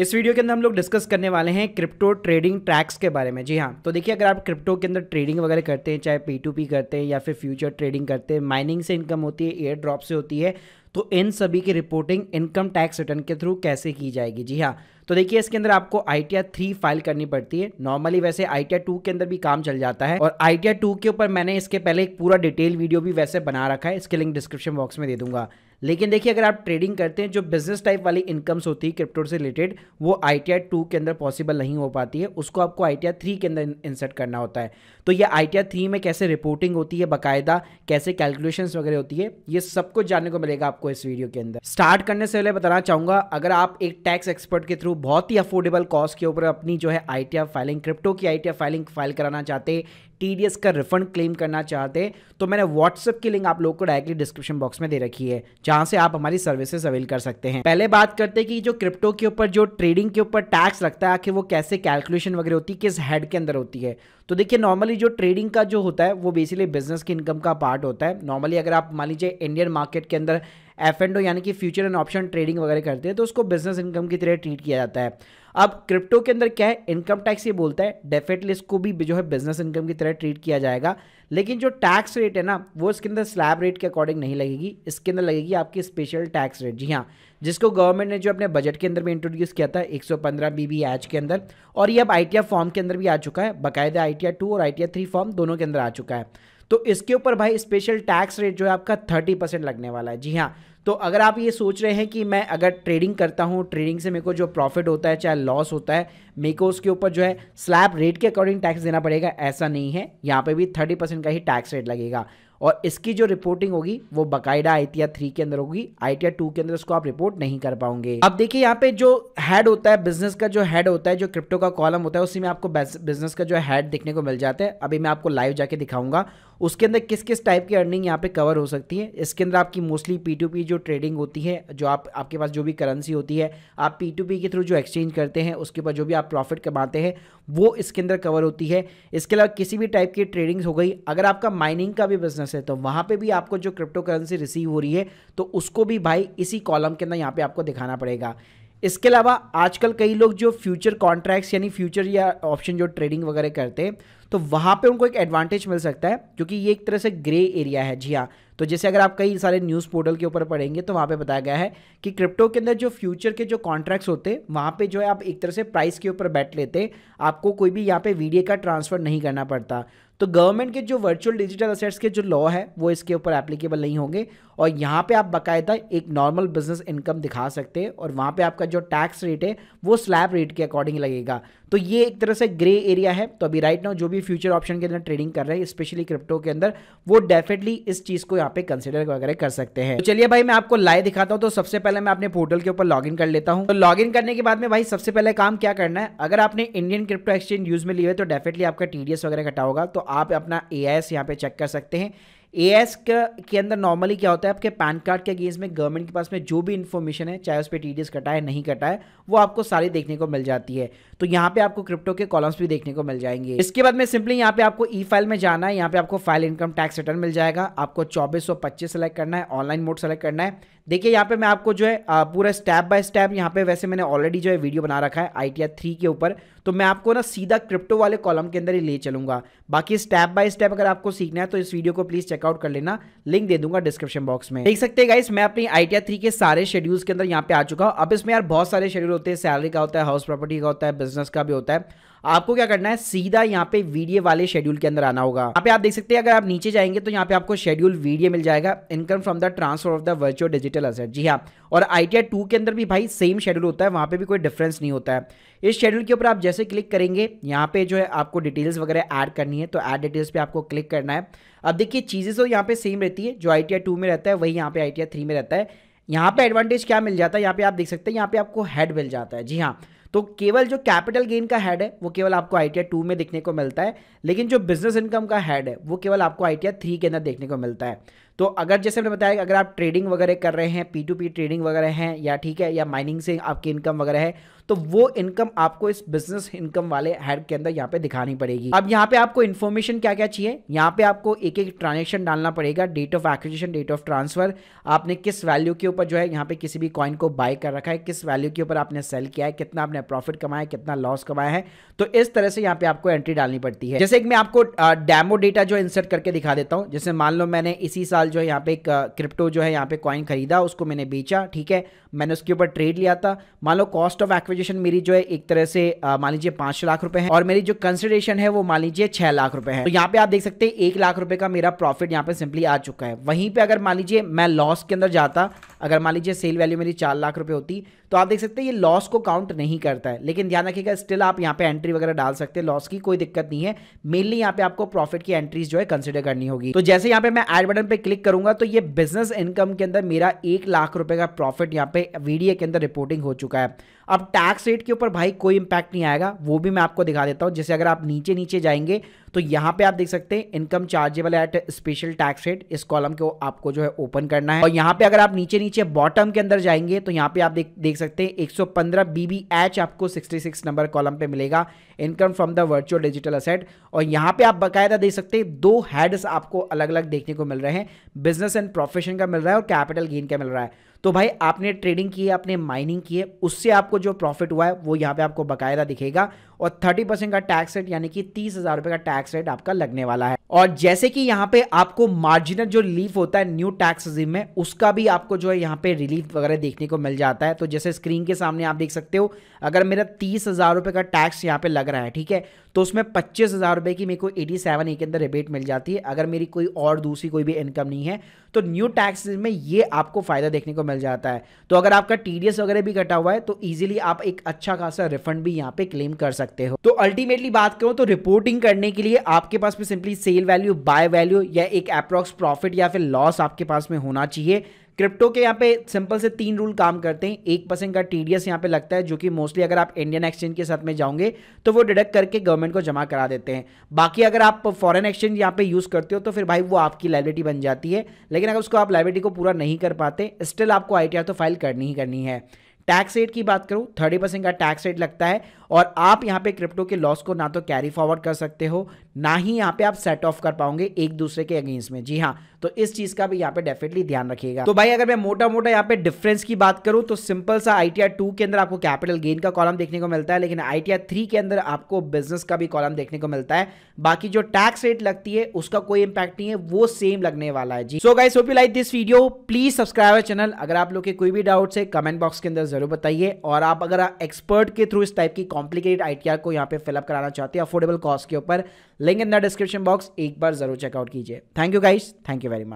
इस वीडियो के अंदर हम लोग डिस्कस करने वाले हैं क्रिप्टो ट्रेडिंग ट्रैक्स के बारे में जी हाँ तो देखिए अगर आप क्रिप्टो के अंदर ट्रेडिंग वगैरह करते हैं चाहे पी टू पी करते हैं या फिर फ्यूचर ट्रेडिंग करते हैं माइनिंग से इनकम होती है एयर ड्रॉप से होती है तो इन सभी की रिपोर्टिंग इनकम टैक्स रिटर्न के थ्रू कैसे की जाएगी जी हाँ तो देखिए इसके अंदर आपको आई टी थ्री फाइल करनी पड़ती है नॉर्मली वैसे आई टी टू के अंदर भी काम चल जाता है और आई टी टू के ऊपर मैंने इसके पहले एक पूरा डिटेल वीडियो भी वैसे बना रखा है इसके लिंक डिस्क्रिप्शन बॉक्स में दे दूंगा लेकिन देखिए अगर आप ट्रेडिंग करते हैं जो बिजनेस टाइप वाली इनकम्स होती है क्रिप्टो से रिलेटेड वो आई टी के अंदर पॉसिबल नहीं हो पाती है उसको आपको आई टी के अंदर इंसर्ट करना होता है तो ये आई टी में कैसे रिपोर्टिंग होती है बाकायदा कैसे कैलकुलेशन वगैरह होती है ये सब कुछ जानने को मिलेगा आपको इस वीडियो के अंदर स्टार्ट करने से पहले बताना चाहूंगा अगर आप एक टैक्स एक्सपर्ट के थ्रू बहुत ही अफोर्डेबल कॉस्ट के ऊपर अपनी जो है आई फाइलिंग क्रिप्टो की आई फाइलिंग फाइल कराना चाहते टी का रिफंड क्लेम करना चाहते तो मैंने व्हाट्सअप की लिंक आप लोग को डायरेक्टली डिस्क्रिप्शन बॉक्स में दे रखी है जहां से आप हमारी सर्विसेज अवेल कर सकते हैं पहले बात करते हैं कि जो क्रिप्टो के ऊपर जो ट्रेडिंग के ऊपर टैक्स लगता है आखिर वो कैसे कैलकुलेशन वगैरह होती है किस हेड के अंदर होती है तो देखिए नॉर्मली जो ट्रेडिंग का जो होता है वो बेसिकली बिजनेस की इनकम का पार्ट होता है नॉर्मली अगर आप मान लीजिए इंडियन मार्केट के अंदर एफ एंड ओ यानी कि फ्यूचर एंड ऑप्शन ट्रेडिंग वगैरह करते हैं तो उसको बिजनेस इनकम की तरह ट्रीट किया जाता है अब क्रिप्टो के अंदर क्या है इनकम टैक्स ये बोलता है डेफिनेटली इसको भी जो है बिजनेस इनकम की तरह ट्रीट किया जाएगा लेकिन जो टैक्स रेट है ना वो इसके अंदर स्लैब रेट के अकॉर्डिंग नहीं लगेगी इसके अंदर लगेगी आपकी स्पेशल टैक्स रेट जी हाँ जिसको गवर्नमेंट ने जो अपने बजट के अंदर भी इंट्रोड्यूस किया था 115 एच के अंदर और ये अब आई फॉर्म के अंदर भी आ चुका है बाकायदा आई टी और आई टी फॉर्म दोनों के अंदर आ चुका है तो इसके ऊपर भाई स्पेशल टैक्स रेट जो है आपका थर्टी परसेंट लगने वाला है जी हाँ तो अगर आप ये सोच रहे हैं कि मैं अगर ट्रेडिंग करता हूँ ट्रेडिंग से मेरे को जो प्रॉफिट होता है चाहे लॉस होता है मेरे को उसके ऊपर जो है स्लैब रेट के अकॉर्डिंग टैक्स देना पड़ेगा ऐसा नहीं है यहाँ पे भी थर्टी परसेंट का ही टैक्स रेट लगेगा और इसकी जो रिपोर्टिंग होगी वो बकायदा आई टी थ्री के अंदर होगी आई टी टू के अंदर उसको आप रिपोर्ट नहीं कर पाओगे अब देखिए यहाँ पे जो हेड होता है बिजनेस का जो हेड होता है जो क्रिप्टो का कॉलम होता है उसी में आपको बिजनेस का जो हेड देखने को मिल जाता है अभी मैं आपको लाइव जाके दिखाऊंगा उसके अंदर किस किस टाइप की अर्निंग यहाँ पे कवर हो सकती है इसके अंदर आपकी मोस्टली पी टू पी जो ट्रेडिंग होती है जो आप आपके पास जो भी करेंसी होती है आप पी टू पी के थ्रू जो एक्सचेंज करते हैं उसके ऊपर जो भी आप प्रॉफिट कमाते हैं वो इसके अंदर कवर होती है इसके अलावा किसी भी टाइप की ट्रेडिंग्स हो गई अगर आपका माइनिंग का भी बिजनेस है तो वहाँ पर भी आपको जो क्रिप्टो करेंसी रिसीव हो रही है तो उसको भी भाई इसी कॉलम के अंदर यहाँ पर आपको दिखाना पड़ेगा इसके अलावा आजकल कई लोग जो फ्यूचर कॉन्ट्रैक्ट्स यानी फ्यूचर या ऑप्शन जो ट्रेडिंग वगैरह करते हैं तो वहाँ पे उनको एक एडवांटेज मिल सकता है जो कि ये एक तरह से ग्रे एरिया है जी हाँ तो जैसे अगर आप कई सारे न्यूज़ पोर्टल के ऊपर पढ़ेंगे तो वहाँ पे बताया गया है कि क्रिप्टो के अंदर जो फ्यूचर के जो कॉन्ट्रैक्ट्स होते हैं वहाँ पे जो है आप एक तरह से प्राइस के ऊपर बैठ लेते आपको कोई भी यहाँ पे वीडियो का ट्रांसफ़र नहीं करना पड़ता तो गवर्नमेंट के जो वर्चुअल डिजिटल असेट्स के जो लॉ है वो इसके ऊपर एप्लीकेबल नहीं होंगे और यहाँ पे आप बाकायदा एक नॉर्मल बिजनेस इनकम दिखा सकते हैं और वहाँ पे आपका जो टैक्स रेट है वो स्लैब रेट के अकॉर्डिंग लगेगा तो ये एक तरह से ग्रे एरिया है तो अभी राइट नाउ जो भी फ्यूचर ऑप्शन के अंदर ट्रेडिंग कर रहे हैं स्पेशली क्रिप्टो के अंदर वो डेफिनेटली इस चीज़ को यहाँ पे कंसिडर वगैरह कर सकते हैं तो चलिए भाई मैं आपको लाइव दिखाता हूँ तो सबसे पहले मैं अपने पोर्टल के ऊपर लॉग कर लेता हूँ तो लॉग करने के बाद में भाई सबसे पहले काम क्या करना है अगर आपने इंडियन क्रिप्टो एक्सचेंज यूज़ में लिए तो डेफिनेटली आपका टी वगैरह घटा होगा तो आप अपना ए आई यहाँ पे चेक कर सकते हैं ए एस के अंदर नॉर्मली क्या होता है आपके पैन कार्ड के अगेंस्ट में गवर्नमेंट के पास में जो भी इन्फॉर्मेशन है चाहे उस पर टी डी एस कटा है नहीं कटा है वो आपको सारी देखने को मिल जाती है तो यहाँ पे आपको क्रिप्टो के कॉलम्स भी देखने को मिल जाएंगे इसके बाद में सिंपली यहाँ पे आपको ई फाइल में जाना है यहाँ पे आपको फाइल इनकम टैक्स रिटर्न मिल जाएगा आपको चौबीस सौ पच्चीस सेलेक्ट करना है ऑनलाइन मोड सेलेक्ट करना है देखिए यहाँ पे मैं आपको जो है पूरा स्टेप बाय स्टेप यहाँ पे वैसे मैंने ऑलरेडी जो है वीडियो बना रखा है आई टी के ऊपर तो मैं आपको ना सीधा क्रिप्टो वाले कॉलम के अंदर ही ले चलूंगा बाकी स्टेप बाय स्टेप अगर आपको सीखना है तो इस वीडियो को प्लीज चेक चेकआउट कर लेना लिंक दे दूंगा डिस्क्रिप्शन बॉक्स में देख सकते हैं मैं अपनी आई थ्री के सारे शेड्यूल्स के अंदर यहाँ पे आ चुका हूँ अब इसमें यार बहुत सारे शेड्यूल होते हैं सैलरी का होता है हाउस प्रॉपर्टी का होता है बिजनेस का भी होता है आपको क्या करना है सीधा यहाँ पे वीडियो वाले शेड्यूल के अंदर आना होगा यहाँ पे आप देख सकते हैं अगर आप नीचे जाएंगे तो यहाँ पे आपको शेड्यूल वीडियो मिल जाएगा income from the transfer of the virtual digital asset जी हाँ और आई टी के अंदर भी भाई सेम शेड्यूल होता है वहाँ पे भी कोई डिफरेंस नहीं होता है इस शेड्यूल के ऊपर आप जैसे क्लिक करेंगे यहाँ पे जो है आपको डिटेल्स वगैरह ऐड करनी है तो ऐड डिटेल्स पे आपको क्लिक करना है अब देखिए चीज़ें तो यहाँ पे सेम रहती है जो आई टी में रहता है वही यहाँ पे आई टी में रहता है यहाँ पे एडवांटेज क्या मिल जाता है यहाँ पे आप देख सकते हैं यहाँ पे आपको हेड मिल जाता है जी हाँ तो केवल जो कैपिटल गेन का हेड है वो केवल आपको आई टी टू में देखने को मिलता है लेकिन जो बिजनेस इनकम का हेड है वो केवल आपको आई टी थ्री के अंदर देखने को मिलता है तो अगर जैसे मैंने बताया कि अगर आप ट्रेडिंग वगैरह कर रहे हैं पी टू पी ट्रेडिंग वगैरह हैं या ठीक है या माइनिंग से आपकी इनकम वगैरह है तो वो इनकम आपको इस बिजनेस इनकम वाले हेड के अंदर यहाँ पे दिखानी पड़ेगी अब यहाँ पे आपको इन्फॉर्मेशन क्या क्या चाहिए यहाँ पे आपको एक एक ट्रांजेक्शन डालना पड़ेगा date of acquisition date of transfer आपने किस वैल्यू के ऊपर जो है यहाँ पे किसी भी कॉइन को बाय कर रखा है किस वैल्यू के ऊपर आपने सेल किया है कितना आपने प्रॉफिट कमाया कितना लॉस कमाया है तो इस तरह से यहाँ पे आपको एंट्री डालनी पड़ती है जैसे एक मैं आपको डेमो डेटा जो इंसर्ट करके दिखा देता हूँ जैसे मान लो मैंने इसी साल फिलहाल जो है यहाँ पे एक क्रिप्टो जो है यहाँ पे कॉइन खरीदा उसको मैंने बेचा ठीक है मैंने उसके ऊपर ट्रेड लिया था मान लो कॉस्ट ऑफ एक्विजिशन मेरी जो है एक तरह से मान लीजिए पांच लाख रुपए है और मेरी जो कंसिडरेशन है वो मान लीजिए छह लाख रुपए है तो यहाँ पे आप देख सकते हैं एक लाख रुपए का मेरा प्रॉफिट यहाँ पे सिंपली आ चुका है वहीं पे अगर मान लीजिए मैं लॉस के अंदर जाता अगर मान लीजिए सेल वैल्यू मेरी चार लाख रुपए होती तो आप देख सकते हैं ये लॉस को काउंट नहीं करता है लेकिन ध्यान रखिएगा स्टिल आप यहाँ पे एंट्री वगैरह डाल सकते हैं लॉस की कोई दिक्कत नहीं है मेनली यहाँ पे आपको प्रॉफिट की एंट्रीज जो है कंसिडर करनी होगी तो जैसे यहाँ पे मैं एड बटन पर क्लिक करूंगा तो ये बिजनेस इनकम के अंदर मेरा एक लाख रुपए का प्रॉफिट यहाँ पे वीडियो के अंदर रिपोर्टिंग हो चुका है अब टैक्स रेट के ऊपर भाई कोई इंपैक्ट नहीं आएगा वो भी मैं आपको दिखा देता हूँ जैसे अगर आप नीचे नीचे जाएंगे तो यहाँ पे आप देख सकते हैं income chargeable at special tax rate इस कॉलम को आपको जो है ओपन करना है और यहाँ पे अगर आप नीचे नीचे बॉटम के अंदर जाएंगे तो यहाँ पे आप देख देख सकते हैं 115 बीबीएच आपको 66 नंबर कॉलम पे मिलेगा income from the virtual digital asset और यहाँ पे आप बाकायदा देख सकते हैं दो हेड्स आपको अलग अलग देखने को मिल रहे हैं बिजनेस एंड प्रोफेशन का मिल रहा है और कैपिटल गेन का मिल रहा है तो भाई आपने ट्रेडिंग की है आपने माइनिंग की है उससे आपको जो प्रॉफिट हुआ है वो यहाँ पे आपको बकायदा दिखेगा और थर्टी परसेंट का टैक्स रेट यानी कि तीस हजार रुपए का टैक्स रेट आपका लगने वाला है और जैसे कि यहाँ पे आपको मार्जिनल जो रिलीफ होता है न्यू टैक्स रिजीम में उसका भी आपको जो है यहाँ पे रिलीफ वगैरह देखने को मिल जाता है तो जैसे स्क्रीन के सामने आप देख सकते हो अगर मेरा तीस हजार रुपए का टैक्स यहाँ पे लग रहा है ठीक है तो उसमें पच्चीस हज़ार रुपए की मेरे को एटी सेवन ए के अंदर रिबेट मिल जाती है अगर मेरी कोई और दूसरी कोई भी इनकम नहीं है तो न्यू टैक्स में ये आपको फ़ायदा देखने को मिल जाता है तो अगर आपका टी वगैरह भी घटा हुआ है तो ईजिली आप एक अच्छा खासा रिफंड भी यहाँ पे क्लेम कर सकते सकते हो तो अल्टीमेटली बात करूँ तो रिपोर्टिंग करने के लिए आपके पास में simply sale value buy value या एक अप्रोक्स प्रॉफिट या फिर लॉस आपके पास में होना चाहिए क्रिप्टो के यहाँ पे सिंपल से तीन रूल काम करते हैं एक परसेंट का टीडीएस डी यहाँ पे लगता है जो कि मोस्टली अगर आप इंडियन एक्सचेंज के साथ में जाओगे तो वो डिडक्ट करके गवर्नमेंट को जमा करा देते हैं बाकी अगर आप फॉरेन एक्सचेंज यहाँ पे यूज़ करते हो तो फिर भाई वो आपकी लाइब्रेटी बन जाती है लेकिन अगर उसको आप लाइब्रेटी को पूरा नहीं कर पाते स्टिल आपको आई तो फाइल करनी ही करनी है टैक्स रेट की बात करूं थर्टी परसेंट का टैक्स रेट लगता है और आप यहां पे क्रिप्टो के लॉस को ना तो कैरी फॉरवर्ड कर सकते हो ना ही यहाँ पे आप सेट ऑफ कर पाओगे एक दूसरे के अगेंस्ट में जी हाँ तो इस चीज का भी यहाँ पे डेफिनेटली ध्यान रखिएगा तो भाई अगर मैं मोटा मोटा यहाँ पे डिफरेंस की बात करूं तो सिंपल सा आई टी के अंदर आपको कैपिटल गेन का कॉलम देखने को मिलता है लेकिन आई टी के अंदर आपको बिजनेस का भी कॉलम देखने को मिलता है बाकी जो टैक्स रेट लगती है उसका कोई इंपैक्ट नहीं है वो सेम लगने वाला है जी so guys hope you like this video please subscribe channel अगर आप लोग के कोई भी डाउट्स है कमेंट बॉक्स के अंदर जरूर बताइए और आप अगर एक्सपर्ट के थ्रू इस टाइप की कॉम्प्लिकेटेड आई को यहाँ पे फिलअप कराना चाहते हैं अफोर्डेबल कॉस्ट के ऊपर link in the description box एक बार जरूर चेकआउट कीजिए thank you guys thank you very much